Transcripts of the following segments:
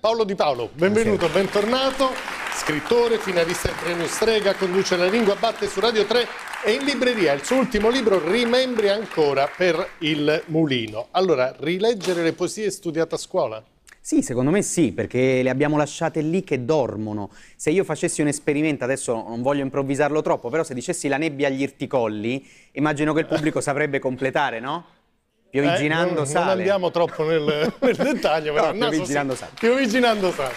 Paolo Di Paolo, benvenuto, Buonasera. bentornato, scrittore, finalista del premio Strega, conduce La Lingua Batte su Radio 3 e in libreria il suo ultimo libro Rimembri ancora per il mulino. Allora, rileggere le poesie studiate a scuola? Sì, secondo me sì, perché le abbiamo lasciate lì che dormono. Se io facessi un esperimento, adesso non voglio improvvisarlo troppo, però se dicessi la nebbia agli irticolli, immagino che il pubblico saprebbe completare, no? Pioviginando eh, non, sale. Non andiamo troppo nel, nel dettaglio, però. No, pioviginando so, sale. Pioviginando sale.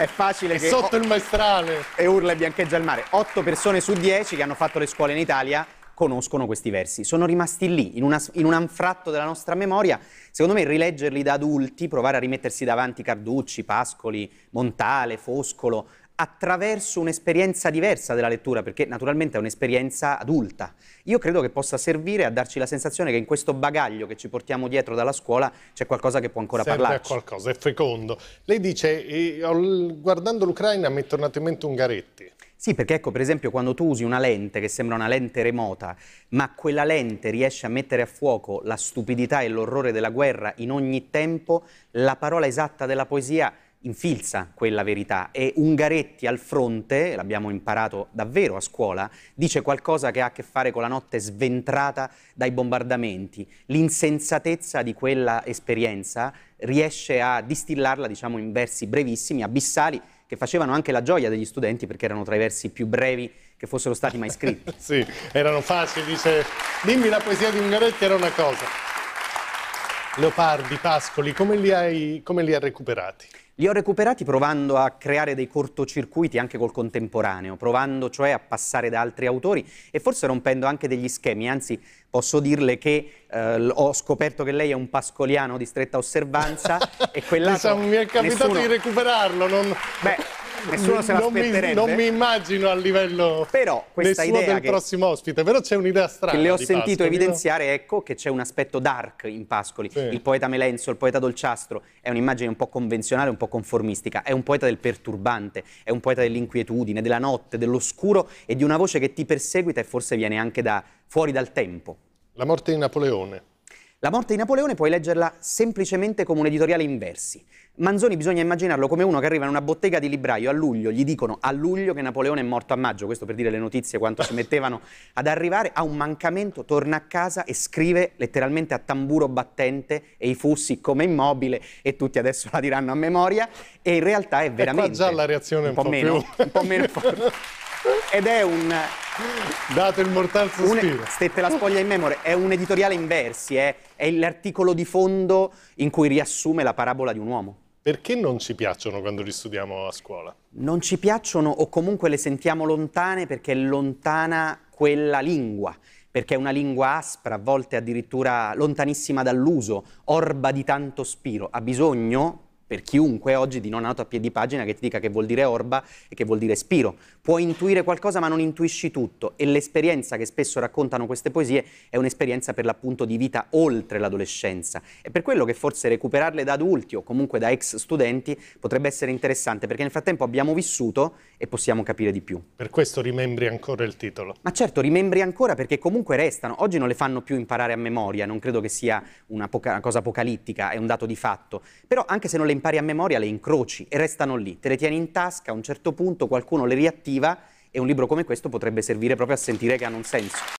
È facile è che... sotto o... il maestrale. E urla e biancheggia il mare. Otto persone su dieci che hanno fatto le scuole in Italia conoscono questi versi. Sono rimasti lì, in, una, in, un anfratto della nostra memoria. Secondo me rileggerli da adulti, provare a rimettersi davanti Carducci, Pascoli, Montale, Foscolo, attraverso un'esperienza diversa della lettura, perché naturalmente è un'esperienza adulta. Io credo che possa servire a darci la sensazione che in questo bagaglio che ci portiamo dietro dalla scuola c'è qualcosa che può ancora Serve parlarci. qualcosa, è fecondo. Lei dice, eh, guardando l'Ucraina mi è tornato in mente Ungaretti. Sì, perché ecco, per esempio, quando tu usi una lente che sembra una lente remota, ma quella lente riesce a mettere a fuoco la stupidità e l'orrore della guerra in ogni tempo, la parola esatta della poesia infilza quella verità e Ungaretti al fronte, l'abbiamo imparato davvero a scuola, dice qualcosa che ha a che fare con la notte sventrata dai bombardamenti. L'insensatezza di quella esperienza riesce a distillarla, diciamo, in versi brevissimi, abissali, che facevano anche la gioia degli studenti perché erano tra i versi più brevi che fossero stati mai scritti. sì, erano facili, dice dimmi la poesia di Ungaretti era una cosa. Leopardi, Pascoli, come li hai, come li hai recuperati? Li ho recuperati provando a creare dei cortocircuiti anche col contemporaneo, provando cioè a passare da altri autori e forse rompendo anche degli schemi, anzi posso dirle che eh, ho scoperto che lei è un pascoliano di stretta osservanza e quell'altro... Diciamo, mi è capitato nessuno... di recuperarlo, non... Beh, nessuno se l'aspetterebbe. Non, non mi immagino a livello però questa idea del che, prossimo ospite, però c'è un'idea strana. Che le ho sentito Pascoli, evidenziare, no? ecco, che c'è un aspetto dark in Pascoli. Sì. Il poeta Melenzo, il poeta Dolciastro, è un'immagine un po' convenzionale, un po' conformistica. È un poeta del perturbante, è un poeta dell'inquietudine, della notte, dell'oscuro e di una voce che ti perseguita e forse viene anche da, fuori dal tempo. La morte di Napoleone. La morte di Napoleone puoi leggerla semplicemente come un editoriale in versi. Manzoni bisogna immaginarlo come uno che arriva in una bottega di libraio a luglio, gli dicono a luglio che Napoleone è morto a maggio, questo per dire le notizie quanto ci mettevano ad arrivare, ha un mancamento, torna a casa e scrive letteralmente a tamburo battente e i fussi come immobile e tutti adesso la diranno a memoria e in realtà è veramente... Ma già la reazione un, un po', po meno, più... un po' meno forte. Ed è un Dato il mortal sospiro. Stette la spoglia in memoria è un editoriale in versi, è, eh. è l'articolo di fondo in cui riassume la parabola di un uomo. Perché non ci piacciono quando li studiamo a scuola? Non ci piacciono o comunque le sentiamo lontane perché è lontana quella lingua, perché è una lingua aspra, a volte addirittura lontanissima dall'uso, orba di tanto spiro, ha bisogno per chiunque oggi di non nato a piedi pagina che ti dica che vuol dire orba e che vuol dire spiro. Puoi intuire qualcosa ma non intuisci tutto e l'esperienza che spesso raccontano queste poesie è un'esperienza per l'appunto di vita oltre l'adolescenza. È per quello che forse recuperarle da adulti o comunque da ex studenti potrebbe essere interessante perché nel frattempo abbiamo vissuto e possiamo capire di più. Per questo rimembri ancora il titolo. Ma certo, rimembri ancora perché comunque restano. Oggi non le fanno più imparare a memoria, non credo che sia una, poca- una cosa apocalittica, è un dato di fatto. Però anche se non le impari a memoria le incroci e restano lì, te le tieni in tasca, a un certo punto qualcuno le riattiva e un libro come questo potrebbe servire proprio a sentire che hanno un senso.